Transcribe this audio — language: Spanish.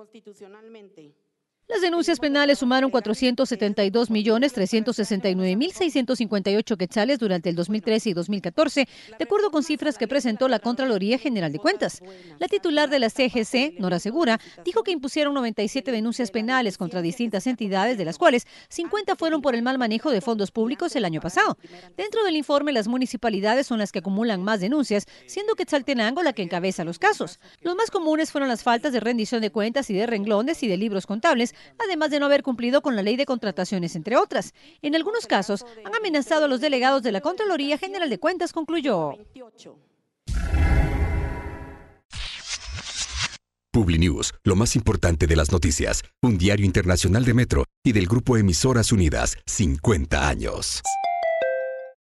constitucionalmente. Las denuncias penales sumaron 472.369.658 quetzales durante el 2013 y 2014, de acuerdo con cifras que presentó la Contraloría General de Cuentas. La titular de la CGC, Nora Segura, dijo que impusieron 97 denuncias penales contra distintas entidades, de las cuales 50 fueron por el mal manejo de fondos públicos el año pasado. Dentro del informe, las municipalidades son las que acumulan más denuncias, siendo Quetzaltenango la que encabeza los casos. Los más comunes fueron las faltas de rendición de cuentas y de renglones y de libros contables, además de no haber cumplido con la ley de contrataciones, entre otras. En algunos casos, han amenazado a los delegados de la Contraloría General de Cuentas, concluyó. PubliNews, lo más importante de las noticias, un diario internacional de Metro y del grupo Emisoras Unidas, 50 años.